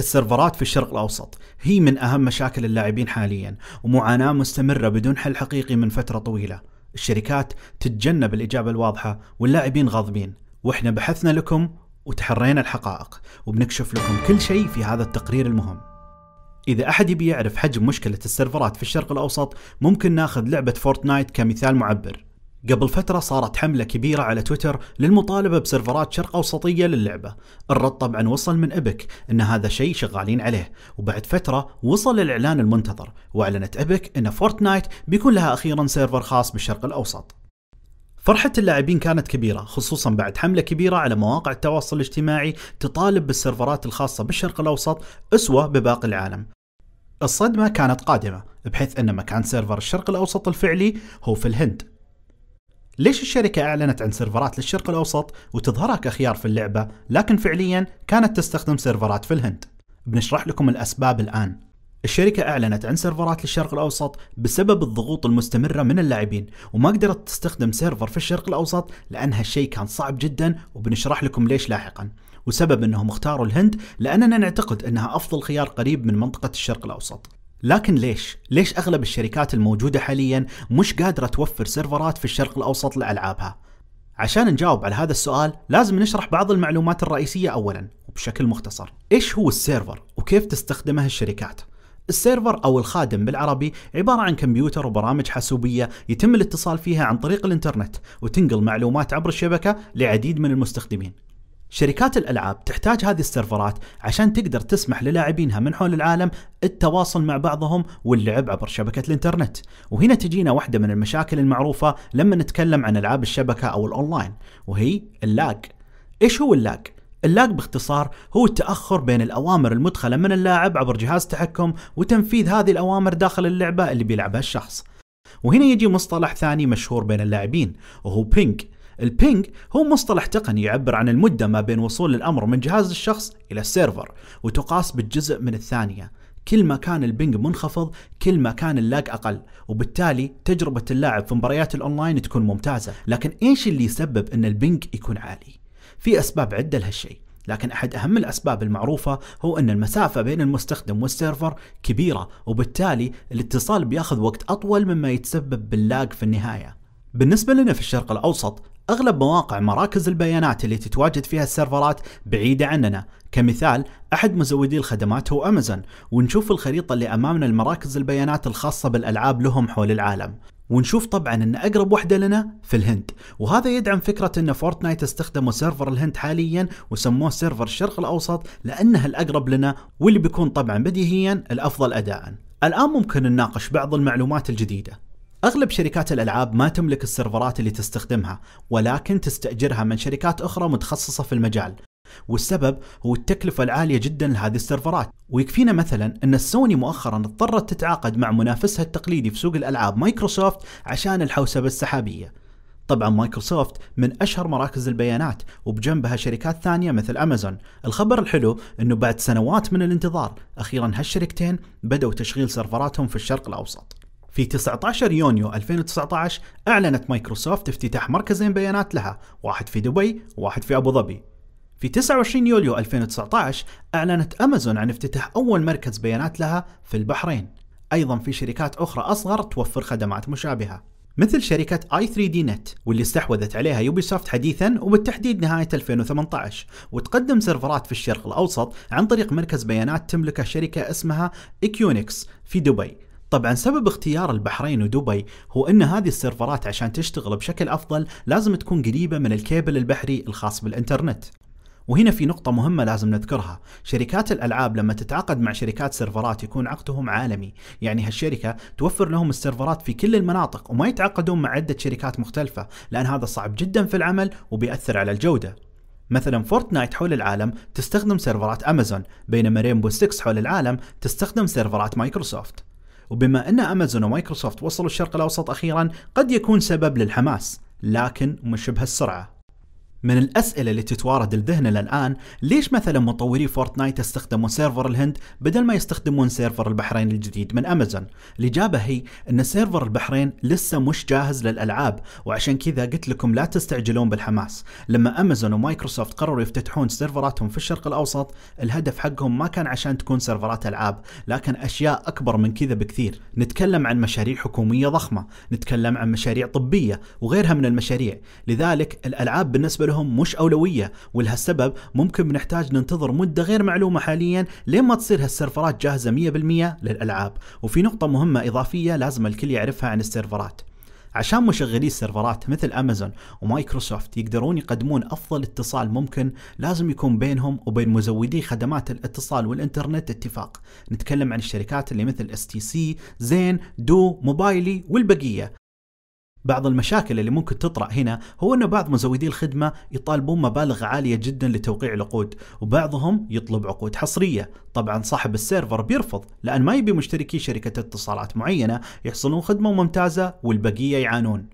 السيرفرات في الشرق الأوسط هي من أهم مشاكل اللاعبين حاليا ومعاناة مستمرة بدون حل حقيقي من فترة طويلة الشركات تتجنب الإجابة الواضحة واللاعبين غاضبين وإحنا بحثنا لكم وتحرينا الحقائق وبنكشف لكم كل شيء في هذا التقرير المهم إذا أحد يبي يعرف حجم مشكلة السيرفرات في الشرق الأوسط ممكن ناخذ لعبة فورتنايت كمثال معبر قبل فترة صارت حملة كبيرة على تويتر للمطالبة بسيرفرات شرق أوسطية للعبة الرد طبعا وصل من أبك أن هذا شيء شغالين عليه وبعد فترة وصل الإعلان المنتظر وأعلنت أبك أن فورتنايت بيكون لها أخيرا سيرفر خاص بالشرق الأوسط فرحة اللاعبين كانت كبيرة خصوصا بعد حملة كبيرة على مواقع التواصل الاجتماعي تطالب بالسيرفرات الخاصة بالشرق الأوسط أسوة بباقي العالم الصدمة كانت قادمة بحيث أن مكان سيرفر الشرق الأوسط الفعلي هو في الهند ليش الشركة أعلنت عن سيرفرات للشرق الأوسط وتظهرها كخيار في اللعبة لكن فعليا كانت تستخدم سيرفرات في الهند؟ بنشرح لكم الأسباب الآن الشركة أعلنت عن سيرفرات للشرق الأوسط بسبب الضغوط المستمرة من اللاعبين وما قدرت تستخدم سيرفر في الشرق الأوسط لأن هالشيء كان صعب جدا وبنشرح لكم ليش لاحقا وسبب أنهم اختاروا الهند لأننا نعتقد أنها أفضل خيار قريب من منطقة الشرق الأوسط لكن ليش؟ ليش اغلب الشركات الموجوده حاليا مش قادره توفر سيرفرات في الشرق الاوسط لالعابها؟ عشان نجاوب على هذا السؤال لازم نشرح بعض المعلومات الرئيسيه اولا وبشكل مختصر. ايش هو السيرفر وكيف تستخدمه الشركات؟ السيرفر او الخادم بالعربي عباره عن كمبيوتر وبرامج حاسوبيه يتم الاتصال فيها عن طريق الانترنت وتنقل معلومات عبر الشبكه لعديد من المستخدمين. شركات الالعاب تحتاج هذه السيرفرات عشان تقدر تسمح للاعبينها من حول العالم التواصل مع بعضهم واللعب عبر شبكه الانترنت، وهنا تجينا واحده من المشاكل المعروفه لما نتكلم عن العاب الشبكه او الاونلاين وهي اللاج. ايش هو اللاج؟ اللاج باختصار هو التأخر بين الأوامر المدخلة من اللاعب عبر جهاز تحكم وتنفيذ هذه الأوامر داخل اللعبة اللي بيلعبها الشخص وهنا يجي مصطلح ثاني مشهور بين اللاعبين وهو بينج البينج هو مصطلح تقني يعبر عن المدة ما بين وصول الأمر من جهاز الشخص إلى السيرفر وتقاس بالجزء من الثانية كل ما كان البينج منخفض كل ما كان اللاج اقل وبالتالي تجربه اللاعب في مباريات الاونلاين تكون ممتازه لكن ايش اللي يسبب ان البينج يكون عالي في اسباب عده لهالشيء لكن احد اهم الاسباب المعروفه هو ان المسافه بين المستخدم والسيرفر كبيره وبالتالي الاتصال بياخذ وقت اطول مما يتسبب باللاج في النهايه بالنسبة لنا في الشرق الأوسط أغلب مواقع مراكز البيانات اللي تتواجد فيها السيرفرات بعيدة عننا كمثال أحد مزودي الخدمات هو أمازون ونشوف الخريطة اللي أمامنا المراكز البيانات الخاصة بالألعاب لهم حول العالم ونشوف طبعا ان اقرب وحده لنا في الهند وهذا يدعم فكره ان فورتنايت استخدموا سيرفر الهند حاليا وسموه سيرفر الشرق الاوسط لانه الاقرب لنا واللي بيكون طبعا بديهيا الافضل اداء الان ممكن نناقش بعض المعلومات الجديده اغلب شركات الالعاب ما تملك السيرفرات اللي تستخدمها ولكن تستاجرها من شركات اخرى متخصصه في المجال والسبب هو التكلفة العالية جدا لهذه السيرفرات ويكفينا مثلا أن السوني مؤخرا اضطرت تتعاقد مع منافسها التقليدي في سوق الألعاب مايكروسوفت عشان الحوسبة السحابية طبعا مايكروسوفت من اشهر مراكز البيانات وبجنبها شركات ثانيه مثل امازون. الخبر الحلو انه بعد سنوات من الانتظار اخيرا هالشركتين بدأوا تشغيل سيرفراتهم في الشرق الاوسط. في 19 يونيو 2019 أعلنت مايكروسوفت افتتاح مركزين بيانات لها واحد في دبي وواحد في أبو ظبي في 29 يوليو 2019 أعلنت أمازون عن افتتاح أول مركز بيانات لها في البحرين أيضا في شركات أخرى أصغر توفر خدمات مشابهة مثل شركة i3D نت واللي استحوذت عليها يوبيسوفت حديثا وبالتحديد نهاية 2018 وتقدم سيرفرات في الشرق الأوسط عن طريق مركز بيانات تملكه شركة اسمها Equinix في دبي طبعا سبب اختيار البحرين ودبي هو ان هذه السيرفرات عشان تشتغل بشكل افضل لازم تكون قريبه من الكيبل البحري الخاص بالانترنت وهنا في نقطة مهمة لازم نذكرها، شركات الألعاب لما تتعاقد مع شركات سيرفرات يكون عقدهم عالمي، يعني هالشركة توفر لهم السيرفرات في كل المناطق وما يتعاقدون مع عدة شركات مختلفة، لأن هذا صعب جدا في العمل وبيأثر على الجودة. مثلا فورتنايت حول العالم تستخدم سيرفرات أمازون، بينما رينبو 6 حول العالم تستخدم سيرفرات مايكروسوفت. وبما أن أمازون ومايكروسوفت وصلوا الشرق الأوسط أخيرا قد يكون سبب للحماس لكن مش بهالسرعة من الأسئلة اللي تتوارد لذهننا الآن ليش مثلا مطوري فورتنايت استخدموا سيرفر الهند بدل ما يستخدمون سيرفر البحرين الجديد من أمازون الإجابة هي أن سيرفر البحرين لسه مش جاهز للألعاب وعشان كذا قلت لكم لا تستعجلون بالحماس لما أمازون ومايكروسوفت قرروا يفتتحون سيرفراتهم في الشرق الأوسط الهدف حقهم ما كان عشان تكون سيرفرات ألعاب لكن أشياء أكبر من كذا بكثير نتكلم عن مشاريع حكومية ضخمة نتكلم عن مشاريع طبية وغيرها من المشاريع لذلك الألعاب بالنسبة لهم مش أولوية ولهالسبب ممكن بنحتاج ننتظر مدة غير معلومة حاليا لين ما تصير هالسيرفرات جاهزة 100% للألعاب وفي نقطة مهمة إضافية لازم الكل يعرفها عن السيرفرات عشان مشغلي السيرفرات مثل امازون ومايكروسوفت يقدرون يقدمون افضل اتصال ممكن لازم يكون بينهم وبين مزودي خدمات الاتصال والانترنت اتفاق نتكلم عن الشركات اللي مثل اس تي سي زين دو موبايلي والبقيه بعض المشاكل اللي ممكن تطرأ هنا هو أن بعض مزودي الخدمة يطالبون مبالغ عالية جدا لتوقيع العقود وبعضهم يطلب عقود حصرية طبعا صاحب السيرفر بيرفض لأن ما يبي مشتركي شركة اتصالات معينة يحصلون خدمة ممتازة والبقية يعانون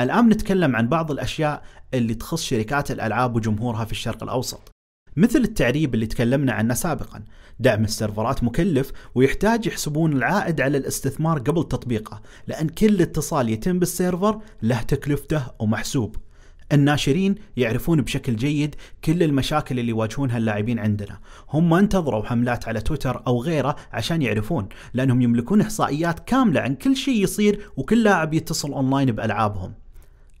الآن نتكلم عن بعض الأشياء اللي تخص شركات الألعاب وجمهورها في الشرق الأوسط مثل التعريب اللي تكلمنا عنه سابقا دعم السيرفرات مكلف ويحتاج يحسبون العائد على الاستثمار قبل تطبيقه لأن كل اتصال يتم بالسيرفر له تكلفته ومحسوب الناشرين يعرفون بشكل جيد كل المشاكل اللي يواجهونها اللاعبين عندنا هم ما انتظروا حملات على تويتر أو غيره عشان يعرفون لأنهم يملكون إحصائيات كاملة عن كل شيء يصير وكل لاعب يتصل أونلاين بألعابهم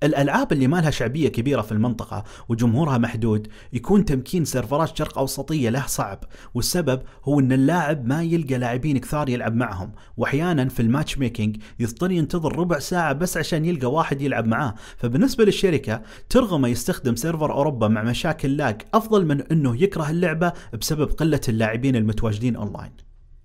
الالعاب اللي ما لها شعبيه كبيره في المنطقه وجمهورها محدود يكون تمكين سيرفرات شرق اوسطيه له صعب والسبب هو ان اللاعب ما يلقى لاعبين كثار يلعب معهم واحيانا في الماتش ميكينج يضطر ينتظر ربع ساعه بس عشان يلقى واحد يلعب معاه فبالنسبه للشركه ترغمه يستخدم سيرفر اوروبا مع مشاكل لاج افضل من انه يكره اللعبه بسبب قله اللاعبين المتواجدين اونلاين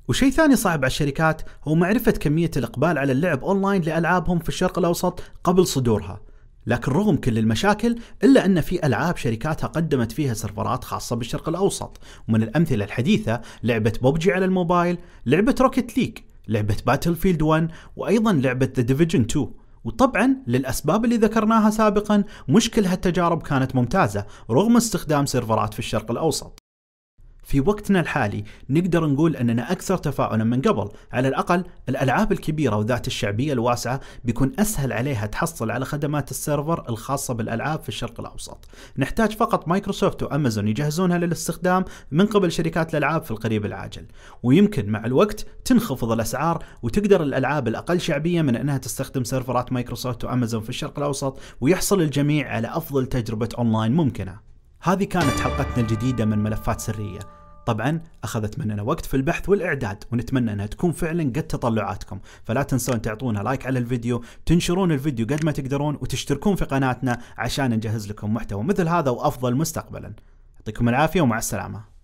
وشيء ثاني صعب على الشركات هو معرفة كمية الإقبال على اللعب أونلاين لألعابهم في الشرق الأوسط قبل صدورها لكن رغم كل المشاكل إلا أن في ألعاب شركاتها قدمت فيها سيرفرات خاصة بالشرق الأوسط ومن الأمثلة الحديثة لعبة بوبجي على الموبايل لعبة روكيت ليك لعبة باتل فيلد 1 وأيضا لعبة ذا ديفيجن 2 وطبعا للأسباب اللي ذكرناها سابقا مش كل هالتجارب كانت ممتازة رغم استخدام سيرفرات في الشرق الأوسط في وقتنا الحالي نقدر نقول أننا أكثر تفاعلا من قبل على الأقل الألعاب الكبيرة وذات الشعبية الواسعة بيكون أسهل عليها تحصل على خدمات السيرفر الخاصة بالألعاب في الشرق الأوسط نحتاج فقط مايكروسوفت وأمازون يجهزونها للاستخدام من قبل شركات الألعاب في القريب العاجل ويمكن مع الوقت تنخفض الأسعار وتقدر الألعاب الأقل شعبية من أنها تستخدم سيرفرات مايكروسوفت وأمازون في الشرق الأوسط ويحصل الجميع على أفضل تجربة أونلاين ممكنة هذه كانت حلقتنا الجديدة من ملفات سرية طبعا أخذت مننا وقت في البحث والإعداد ونتمنى أنها تكون فعلا قد تطلعاتكم فلا تنسون تعطونا لايك على الفيديو تنشرون الفيديو قد ما تقدرون وتشتركون في قناتنا عشان نجهز لكم محتوى مثل هذا وأفضل مستقبلا يعطيكم العافية ومع السلامة